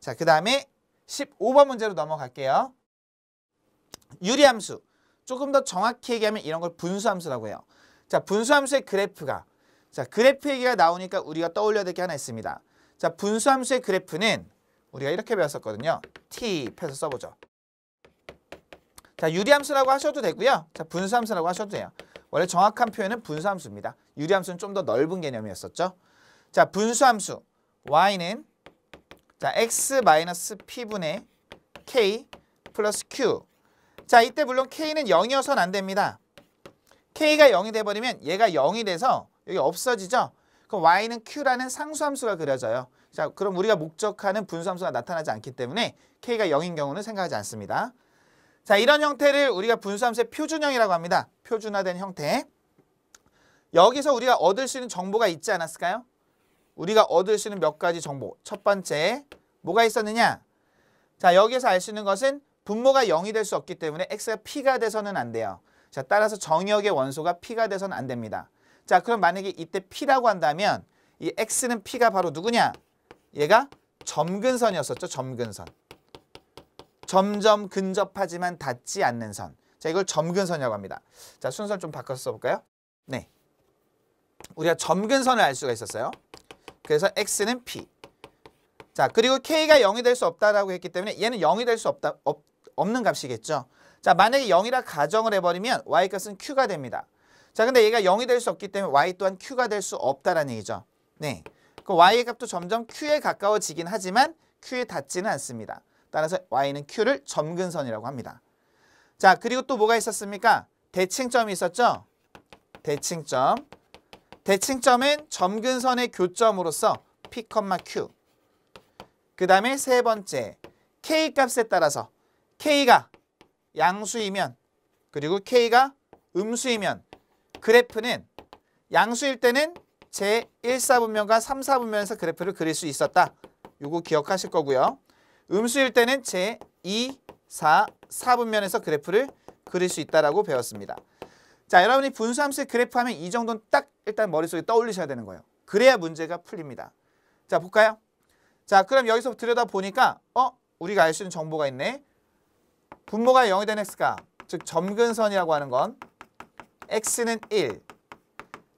자, 그 다음에 15번 문제로 넘어갈게요. 유리함수. 조금 더 정확히 얘기하면 이런 걸 분수함수라고 해요. 자, 분수함수의 그래프가 자, 그래프 얘기가 나오니까 우리가 떠올려야 될 게 하나 있습니다. 자, 분수함수의 그래프는 우리가 이렇게 배웠었거든요. t 펴서 써보죠. 자, 유리함수라고 하셔도 되고요. 자, 분수함수라고 하셔도 돼요. 원래 정확한 표현은 분수함수입니다. 유리함수는 좀 더 넓은 개념이었었죠. 자, 분수함수 y는 자, x 마이너스 p분의 k 플러스 q. 자, 이때 물론 k는 0이어서는 안 됩니다. k가 0이 돼버리면 얘가 0이 돼서 여기 없어지죠. 그럼 y는 q라는 상수함수가 그려져요. 자, 그럼 우리가 목적하는 분수함수가 나타나지 않기 때문에 k가 0인 경우는 생각하지 않습니다. 자, 이런 형태를 우리가 분수함수의 표준형이라고 합니다. 표준화된 형태. 여기서 우리가 얻을 수 있는 정보가 있지 않았을까요? 우리가 얻을 수 있는 몇 가지 정보. 첫 번째, 뭐가 있었느냐? 자, 여기에서 알 수 있는 것은 분모가 0이 될 수 없기 때문에 x가 p가 돼서는 안 돼요. 자, 따라서 정역의 원소가 p가 돼서는 안 됩니다. 자, 그럼 만약에 이때 p라고 한다면 이 x는 p가 바로 누구냐? 얘가 점근선이었었죠, 점근선. 점점 근접하지만 닿지 않는 선. 자, 이걸 점근선이라고 합니다. 자, 순서를 좀 바꿔서 써볼까요? 네. 우리가 점근선을 알 수가 있었어요. 그래서 x는 p. 자, 그리고 k가 0이 될 수 없다라고 했기 때문에 얘는 0이 될 수 없다 없, 없는 값이겠죠. 자, 만약에 0이라 가정을 해 버리면 y값은 q가 됩니다. 자, 근데 얘가 0이 될 수 없기 때문에 y 또한 q가 될 수 없다라는 얘기죠. 네. 그 y의 값도 점점 q에 가까워지긴 하지만 q에 닿지는 않습니다. 따라서 y는 q를 점근선이라고 합니다. 자, 그리고 또 뭐가 있었습니까? 대칭점이 있었죠? 대칭점. 대칭점은 점근선의 교점으로서 P, Q 그 다음에 세 번째 K값에 따라서 K가 양수이면 그리고 K가 음수이면 그래프는 양수일 때는 제1사분면과 3사분면에서 그래프를 그릴 수 있었다. 요거 기억하실 거고요. 음수일 때는 제2, 4, 4분면에서 그래프를 그릴 수 있다라고 배웠습니다. 자, 여러분이 분수함수의 그래프 하면 이 정도는 딱 일단 머릿속에 떠올리셔야 되는 거예요. 그래야 문제가 풀립니다. 자, 볼까요? 자, 그럼 여기서 들여다보니까 어? 우리가 알 수 있는 정보가 있네. 분모가 0이 된 x가 즉 점근선이라고 하는 건 x는 1.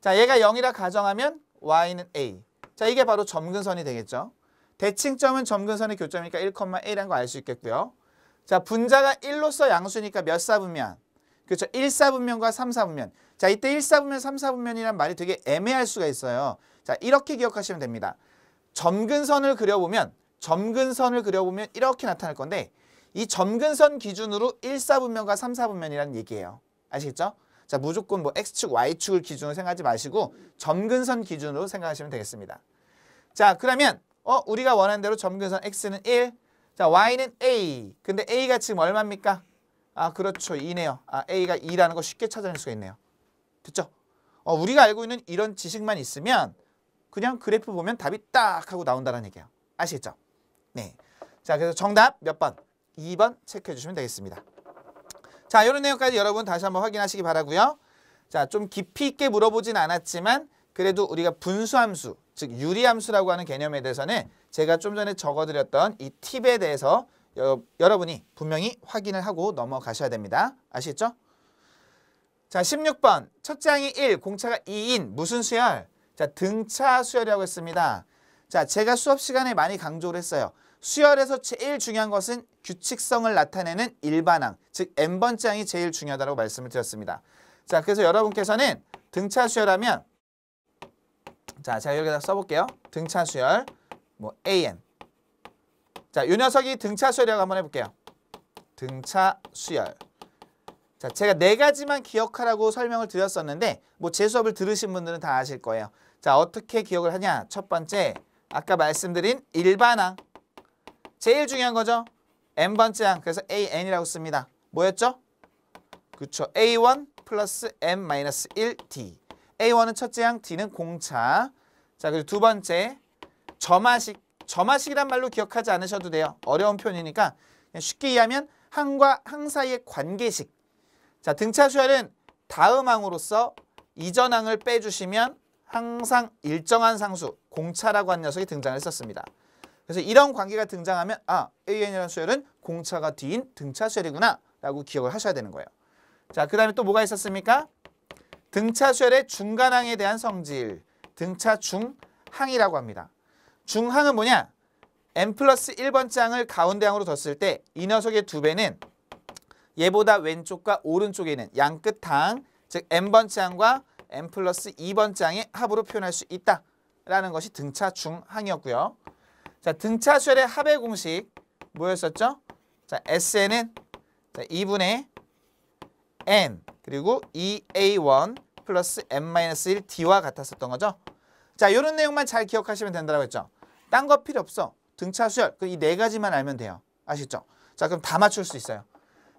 자, 얘가 0이라 가정하면 y는 a. 자, 이게 바로 점근선이 되겠죠. 대칭점은 점근선의 교점이니까 1,a라는 거 알 수 있겠고요. 자, 분자가 1로서 양수니까 몇 사분면? 그렇죠. 1사분면과 3사분면. 자, 이때 1사분면, 3사분면이란 말이 되게 애매할 수가 있어요. 자, 이렇게 기억하시면 됩니다. 점근선을 그려보면 점근선을 그려보면 이렇게 나타날 건데 이 점근선 기준으로 1사분면과 3사분면이란 얘기예요. 아시겠죠? 자, 무조건 뭐 X축, Y축을 기준으로 생각하지 마시고 점근선 기준으로 생각하시면 되겠습니다. 자, 그러면 어 우리가 원하는 대로 점근선 X는 1, 자 Y는 A. 근데 A가 지금 얼마입니까? 아 그렇죠 2네요. 아 A가 2라는 거 쉽게 찾아낼 수가 있네요. 됐죠? 어, 우리가 알고 있는 이런 지식만 있으면 그냥 그래프 보면 답이 딱 하고 나온다는 얘기예요. 아시겠죠? 네. 자 그래서 정답 몇 번? 2번 체크해 주시면 되겠습니다. 자 이런 내용까지 여러분 다시 한번 확인하시기 바라고요. 자좀 깊이 있게 물어보진 않았지만 그래도 우리가 분수함수 즉 유리함수라고 하는 개념에 대해서는 제가 좀 전에 적어드렸던 이 팁에 대해서 여, 여러분이 분명히 확인을 하고 넘어가셔야 됩니다. 아시겠죠? 자, 16번. 첫 장이 1, 공차가 2인 무슨 수열? 자, 등차 수열이라고 했습니다. 자, 제가 수업 시간에 많이 강조를 했어요. 수열에서 제일 중요한 것은 규칙성을 나타내는 일반항, 즉 n번째 항이 제일 중요하다고 말씀을 드렸습니다. 자, 그래서 여러분께서는 등차 수열하면 자, 제가 여기다 써볼게요. 등차 수열, 뭐 an, 자, 요 녀석이 등차 수열이라고 한번 해볼게요. 등차 수열. 자, 제가 네 가지만 기억하라고 설명을 드렸었는데 뭐 제 수업을 들으신 분들은 다 아실 거예요. 자, 어떻게 기억을 하냐? 첫 번째, 아까 말씀드린 일반항. 제일 중요한 거죠. n번째 항, 그래서 an이라고 씁니다. 뭐였죠? 그쵸, a1 플러스 m 1 d a1은 첫째 항, d는 공차. 자, 그리고 두 번째, 점화식. 점화식이란 말로 기억하지 않으셔도 돼요. 어려운 표현이니까 쉽게 이해하면 항과 항 사이의 관계식. 자, 등차수열은 다음 항으로서 이전 항을 빼주시면 항상 일정한 상수, 공차라고 한 녀석이 등장했었습니다. 그래서 이런 관계가 등장하면 아, AN이라는 수열은 공차가 뒤인 등차수열이구나 라고 기억을 하셔야 되는 거예요. 자, 그 다음에 또 뭐가 있었습니까? 등차수열의 중간항에 대한 성질, 등차중항이라고 합니다. 중항은 뭐냐? n 플러스 1번 장을 가운데 항으로 뒀을 때 이 녀석의 두 배는 얘보다 왼쪽과 오른쪽에 있는 양끝 항, 즉 n번 장과 n 플러스 2번 장의 합으로 표현할 수 있다라는 것이 등차 중항이었고요. 자, 등차수열의 합의 공식 뭐였었죠? 자, SN은 자, 2분의 n 그리고 2a1 플러스 n-1d와 같았었던 거죠. 자, 이런 내용만 잘 기억하시면 된다고 했죠. 딴거 필요 없어. 등차 수열. 그 이 네 가지만 알면 돼요. 아시죠? 자, 그럼 다 맞출 수 있어요.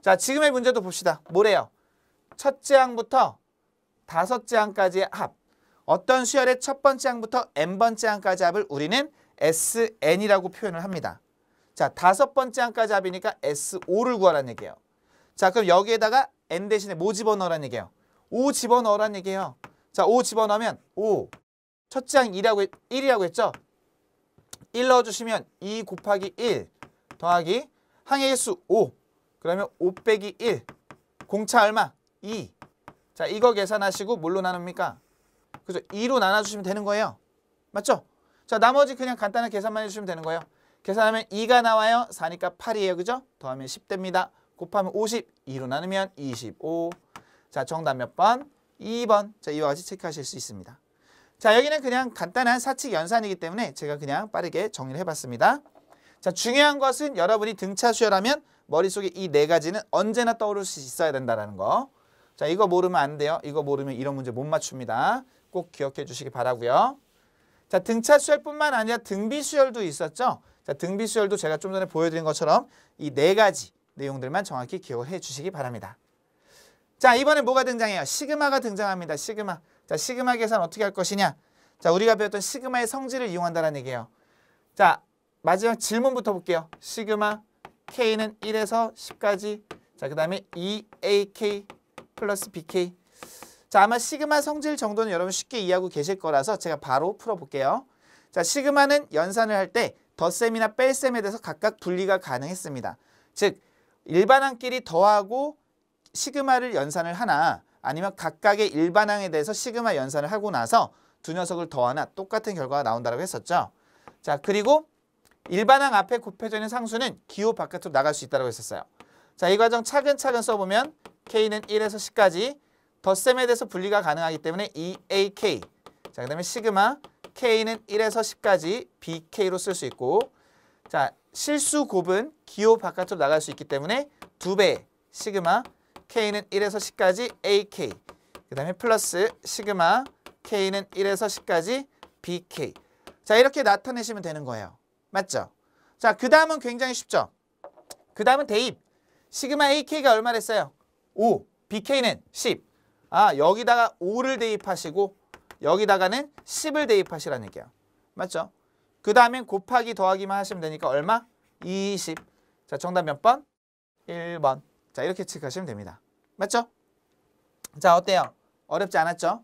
자, 지금의 문제도 봅시다. 뭐래요? 첫째 항부터 다섯째 항까지의 합. 어떤 수열의 첫 번째 항부터 n번째 항까지 합을 우리는 sn이라고 표현을 합니다. 자, 다섯 번째 항까지 합이니까 s5를 구하라는 얘기예요. 자, 그럼 여기에다가 n 대신에 뭐 집어넣으라는 얘기예요? 5 집어넣으라는 얘기예요. 자, 5 집어넣으면 5. 첫째 항 2라고, 1이라고 했죠? 1 넣어주시면 2 곱하기 1 더하기 항해의 수5 그러면 5 빼기 1 공차 얼마? 2 자, 이거 계산하시고 뭘로 나눕니까? 그죠? 2로 나눠주시면 되는 거예요. 맞죠? 자, 나머지 그냥 간단한 계산만 해주시면 되는 거예요. 계산하면 2가 나와요. 4니까 8이에요. 그죠? 더하면 10됩니다. 곱하면 50. 2로 나누면 25. 자, 정답 몇 번? 2번. 자, 이와 같이 체크하실 수 있습니다. 자 여기는 그냥 간단한 사칙 연산이기 때문에 제가 그냥 빠르게 정리를 해봤습니다. 자 중요한 것은 여러분이 등차 수혈하면 머릿속에 이 네 가지는 언제나 떠오를 수 있어야 된다는 거. 자 이거 모르면 안 돼요. 이거 모르면 이런 문제 못 맞춥니다. 꼭 기억해 주시기 바라고요. 자 등차 수혈뿐만 아니라 등비 수혈도 있었죠. 자 등비 수혈도 제가 좀 전에 보여드린 것처럼 이 네 가지 내용들만 정확히 기억 해주시기 바랍니다. 자 이번에 뭐가 등장해요? 시그마가 등장합니다. 시그마. 자, 시그마 계산 어떻게 할 것이냐? 자, 우리가 배웠던 시그마의 성질을 이용한다는 얘기예요. 자, 마지막 질문부터 볼게요. 시그마 K는 1에서 10까지. 자, 그 다음에 e a k 플러스 BK. 자, 아마 시그마 성질 정도는 여러분 쉽게 이해하고 계실 거라서 제가 바로 풀어볼게요. 자, 시그마는 연산을 할때 덧셈이나 뺄셈에 대해서 각각 분리가 가능했습니다. 즉, 일반항끼리 더하고 시그마를 연산을 하나 아니면 각각의 일반항에 대해서 시그마 연산을 하고 나서 두 녀석을 더하나 똑같은 결과가 나온다고 했었죠. 자 그리고 일반항 앞에 곱해져 있는 상수는 기호 바깥으로 나갈 수 있다고 했었어요. 자이 과정 차근차근 써보면 k는 1에서 10까지 덧셈에 대해서 분리가 가능하기 때문에 EAK 자, 그 다음에 시그마 K는 1에서 10까지 BK로 쓸 수 있고 자, 실수 곱은 기호 바깥으로 나갈 수 있기 때문에 2배 시그마 K는 1에서 10까지 AK 그 다음에 플러스 시그마 K는 1에서 10까지 BK 자 이렇게 나타내시면 되는 거예요. 맞죠? 자 그 다음은 굉장히 쉽죠? 그 다음은 대입 시그마 AK가 얼마됐어요5 BK는 10 아, 여기다가 5를 대입하시고 여기다가는 10을 대입하시라는 얘기야. 맞죠? 그 다음엔 곱하기 더하기만 하시면 되니까 얼마? 20. 자, 정답 몇 번? 1번. 자 이렇게 체크하시면 됩니다. 맞죠? 자 어때요? 어렵지 않았죠?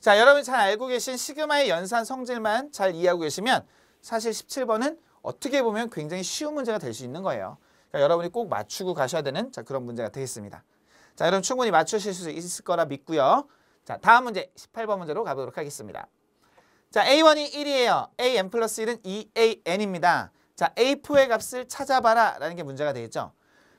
자 여러분이 잘 알고 계신 시그마의 연산 성질만 잘 이해하고 계시면 사실 17번은 어떻게 보면 굉장히 쉬운 문제가 될 수 있는 거예요. 그러니까 여러분이 꼭 맞추고 가셔야 되는 자, 그런 문제가 되겠습니다. 자 여러분 충분히 맞추실 수 있을 거라 믿고요. 자 다음 문제 18번 문제로 가보도록 하겠습니다. 자 A1이 1이에요. AN 플러스 1은 2AN입니다. 자 A4의 값을 찾아봐라 라는 게 문제가 되겠죠.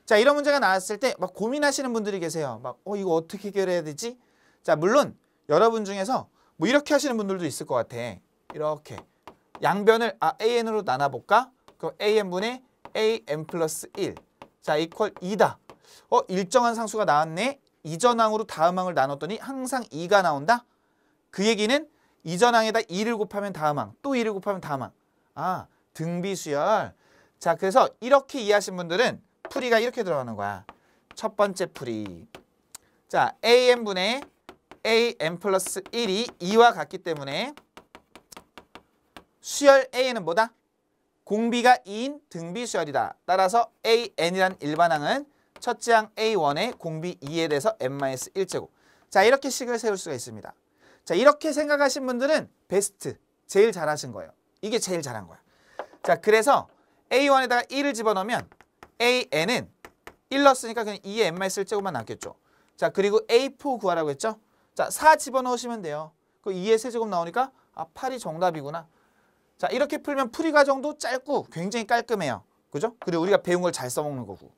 자 이런 문제가 나왔을 때 막 고민하시는 분들이 계세요. 막 어 이거 어떻게 해결해야 되지? 자 물론 여러분 중에서 뭐 이렇게 하시는 분들도 있을 것 같아. 이렇게 양변을 아 an으로 나눠볼까? 그럼 an분의 an 플러스 1. 자 이퀄 2다. 어 일정한 상수가 나왔네. 이전 항으로 다음 항을 나눴더니 항상 2가 나온다. 그 얘기는 이전 항에다 2를 곱하면 다음 항, 또 2를 곱하면 다음 항. 아 등비수열. 자 그래서 이렇게 이해하신 분들은 풀이가 이렇게 들어가는 거야. 첫 번째 풀이. 자, am분의 am 플러스 1이 2와 같기 때문에 수열 a는 뭐다? 공비가 2인 등비수열이다. 따라서 an이란 일반항은 첫째 항 a1의 공비 2에 대해서 n-1제곱. 자, 이렇게 식을 세울 수가 있습니다. 자, 이렇게 생각하신 분들은 베스트, 제일 잘하신 거예요. 이게 제일 잘한 거야. 자, 그래서 A1에다가 1을 집어넣으면 AN은 1 넣었으니까 그냥 2에 N만 쓸 제곱만 남겠죠. 자, 그리고 A4 구하라고 했죠. 자, 4 집어넣으시면 돼요. 그2에 세제곱 나오니까 아, 8이 정답이구나. 자, 이렇게 풀면 풀이 과정도 짧고 굉장히 깔끔해요. 그죠? 그리고 우리가 배운 걸 잘 써먹는 거고.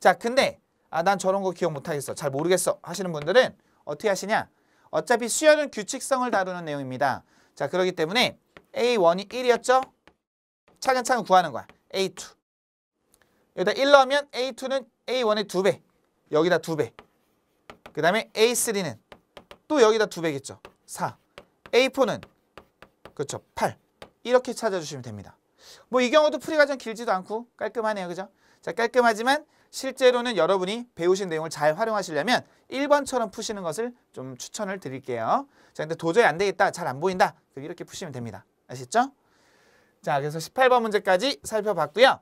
자, 근데 아, 난 저런 거 기억 못하겠어. 잘 모르겠어. 하시는 분들은 어떻게 하시냐? 어차피 수열은 규칙성을 다루는 내용입니다. 자, 그러기 때문에 A1이 1이었죠? 차근차근 구하는 거야. A2. 여기다 1로 하면 A2는 A1의 2배. 여기다 2배. 그 다음에 A3는 또 여기다 2배겠죠. 4. A4는 그렇죠. 8. 이렇게 찾아주시면 됩니다. 뭐 이 경우도 풀이가 좀 길지도 않고 깔끔하네요. 그죠? 자, 깔끔하지만 실제로는 여러분이 배우신 내용을 잘 활용하시려면 1번처럼 푸시는 것을 좀 추천을 드릴게요. 자, 근데 도저히 안 되겠다. 잘 안 보인다. 그럼 이렇게 푸시면 됩니다. 아시죠? 자, 그래서 18번 문제까지 살펴봤고요.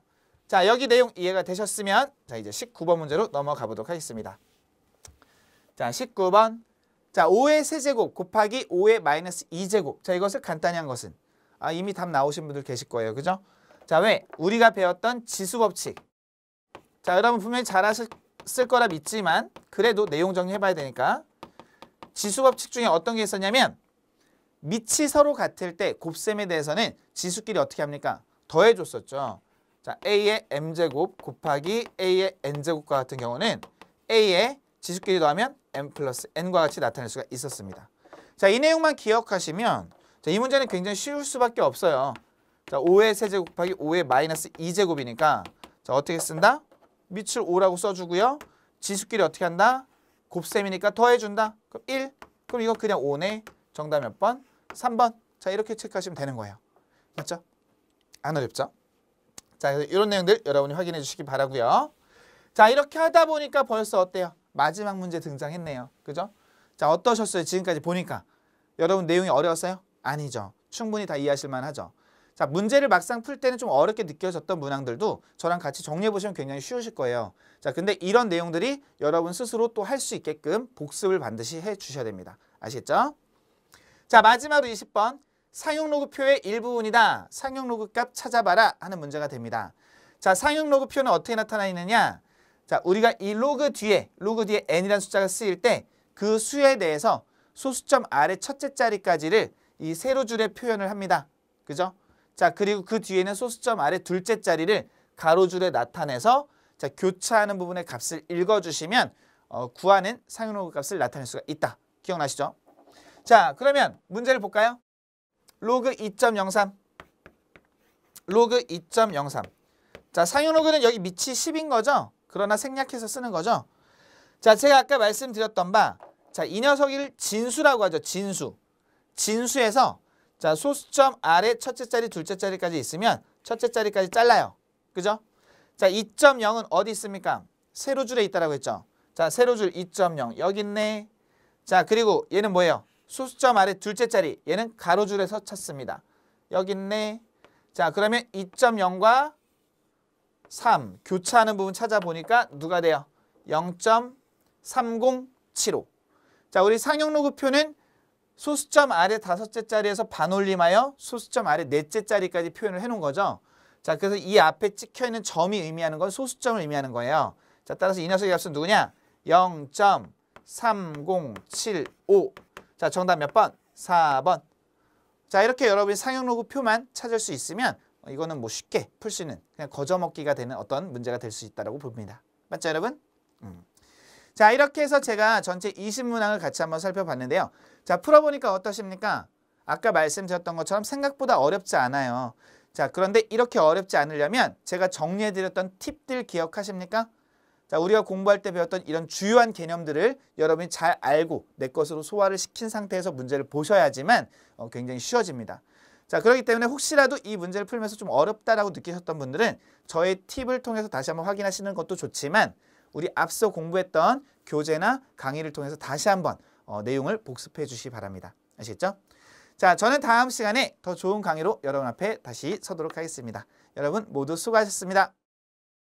자, 여기 내용 이해가 되셨으면 자, 이제 19번 문제로 넘어가 보도록 하겠습니다. 자, 19번. 자, 5의 세제곱 곱하기 5의 마이너스 2제곱. 자, 이것을 간단히 한 것은 아, 이미 답 나오신 분들 계실 거예요. 그죠? 자, 왜? 우리가 배웠던 지수 법칙. 자, 여러분 분명히 잘아을 거라 믿지만 그래도 내용 정리해봐야 되니까 지수 법칙 중에 어떤 게 있었냐면 밑이 서로 같을 때 곱셈에 대해서는 지수끼리 어떻게 합니까? 더해줬었죠. 자, A의 M제곱 곱하기 A의 N제곱과 같은 경우는 A의 지수끼리 더하면 M 플러스 N과 같이 나타낼 수가 있었습니다. 자, 이 내용만 기억하시면 자, 이 문제는 굉장히 쉬울 수밖에 없어요. 자, 5의 세제곱 곱하기 5의 마이너스 2제곱이니까 자, 어떻게 쓴다? 밑을 5라고 써주고요. 지수끼리 어떻게 한다? 곱셈이니까 더해준다. 그럼 1. 그럼 이거 그냥 5네. 정답 몇 번? 3번. 자, 이렇게 체크하시면 되는 거예요. 맞죠? 안 어렵죠? 자, 이런 내용들 여러분이 확인해 주시기 바라고요. 자, 이렇게 하다 보니까 벌써 어때요? 마지막 문제 등장했네요. 그죠? 자, 어떠셨어요? 지금까지 보니까. 여러분 내용이 어려웠어요? 아니죠. 충분히 다 이해하실 만하죠. 자, 문제를 막상 풀 때는 좀 어렵게 느껴졌던 문항들도 저랑 같이 정리해 보시면 굉장히 쉬우실 거예요. 자, 근데 이런 내용들이 여러분 스스로 또 할 수 있게끔 복습을 반드시 해 주셔야 됩니다. 아시겠죠? 자, 마지막으로 20번. 상용로그표의 일부분이다. 상용로그 값 찾아봐라 하는 문제가 됩니다. 자, 상용로그표는 어떻게 나타나 있느냐? 자, 우리가 이 로그 뒤에, 로그 뒤에 n이라는 숫자가 쓰일 때 그 수에 대해서 소수점 아래 첫째 자리까지를 이 세로줄에 표현을 합니다. 그죠? 자, 그리고 그 뒤에는 소수점 아래 둘째 자리를 가로줄에 나타내서 자, 교차하는 부분의 값을 읽어주시면 어, 구하는 상용로그 값을 나타낼 수가 있다. 기억나시죠? 자, 그러면 문제를 볼까요? 로그 2.03 로그 2.03 자, 상용 로그는 여기 밑이 10인 거죠? 그러나 생략해서 쓰는 거죠? 자, 제가 아까 말씀드렸던 바 자, 이 녀석을 진수라고 하죠. 진수. 진수에서 자, 소수점 아래 첫째 자리, 둘째 자리까지 있으면 첫째 자리까지 잘라요. 그죠? 자, 2.0은 어디 있습니까? 세로줄에 있다라고 했죠. 자, 세로줄 2.0 여기 있네. 자, 그리고 얘는 뭐예요? 소수점 아래 둘째 자리 얘는 가로줄에서 찾습니다. 여기 있네. 자 그러면 2.0과 3 교차하는 부분 찾아보니까 누가 돼요? 0.3075자 우리 상용로그표는 소수점 아래 다섯째 자리에서 반올림하여 소수점 아래 넷째 자리까지 표현을 해놓은 거죠. 자 그래서 이 앞에 찍혀있는 점이 의미하는 건 소수점을 의미하는 거예요. 자 따라서 이 녀석의 값은 누구냐? 0.3075 자, 정답 몇 번? 4번. 자, 이렇게 여러분이 상용로그 표만 찾을 수 있으면 이거는 뭐 쉽게 풀 수 있는 그냥 거저먹기가 되는 어떤 문제가 될 수 있다고 봅니다. 맞죠, 여러분? 음. 자, 이렇게 해서 제가 전체 20문항을 같이 한번 살펴봤는데요. 자, 풀어보니까 어떠십니까? 아까 말씀드렸던 것처럼 생각보다 어렵지 않아요. 자, 그런데 이렇게 어렵지 않으려면 제가 정리해드렸던 팁들 기억하십니까? 자, 우리가 공부할 때 배웠던 이런 주요한 개념들을 여러분이 잘 알고 내 것으로 소화를 시킨 상태에서 문제를 보셔야지만 어, 굉장히 쉬워집니다. 자, 그렇기 때문에 혹시라도 이 문제를 풀면서 좀 어렵다라고 느끼셨던 분들은 저의 팁을 통해서 다시 한번 확인하시는 것도 좋지만 우리 앞서 공부했던 교재나 강의를 통해서 다시 한번 어, 내용을 복습해 주시기 바랍니다. 아시겠죠? 자, 저는 다음 시간에 더 좋은 강의로 여러분 앞에 다시 서도록 하겠습니다. 여러분 모두 수고하셨습니다.